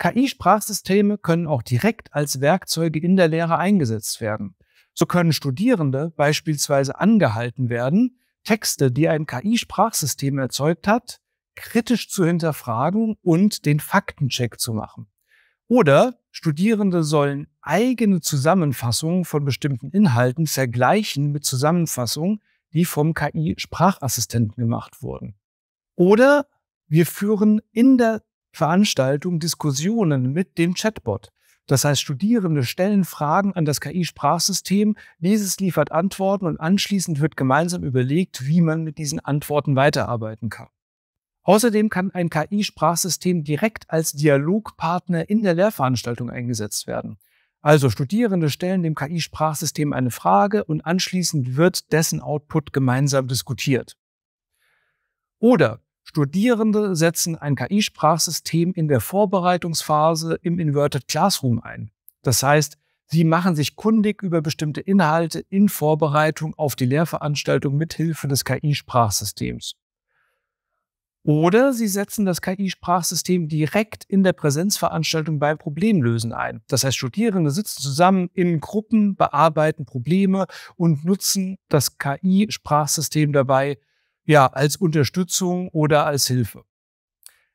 KI-Sprachsysteme können auch direkt als Werkzeuge in der Lehre eingesetzt werden. So können Studierende beispielsweise angehalten werden, Texte, die ein KI-Sprachsystem erzeugt hat, kritisch zu hinterfragen und den Faktencheck zu machen. Oder Studierende sollen eigene Zusammenfassungen von bestimmten Inhalten vergleichen mit Zusammenfassungen, die vom KI-Sprachassistenten gemacht wurden. Oder wir führen in der Veranstaltungen Diskussionen mit dem Chatbot. Das heißt, Studierende stellen Fragen an das KI-Sprachsystem, dieses liefert Antworten und anschließend wird gemeinsam überlegt, wie man mit diesen Antworten weiterarbeiten kann. Außerdem kann ein KI-Sprachsystem direkt als Dialogpartner in der Lehrveranstaltung eingesetzt werden. Also Studierende stellen dem KI-Sprachsystem eine Frage und anschließend wird dessen Output gemeinsam diskutiert. Oder Studierende setzen ein KI-Sprachsystem in der Vorbereitungsphase im Inverted Classroom ein. Das heißt, sie machen sich kundig über bestimmte Inhalte in Vorbereitung auf die Lehrveranstaltung mithilfe des KI-Sprachsystems. Oder sie setzen das KI-Sprachsystem direkt in der Präsenzveranstaltung beim Problemlösen ein. Das heißt, Studierende sitzen zusammen in Gruppen, bearbeiten Probleme und nutzen das KI-Sprachsystem dabei ja, als Unterstützung oder als Hilfe.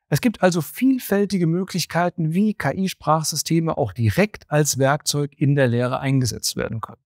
Es gibt also vielfältige Möglichkeiten, wie KI-Sprachsysteme auch direkt als Werkzeug in der Lehre eingesetzt werden können.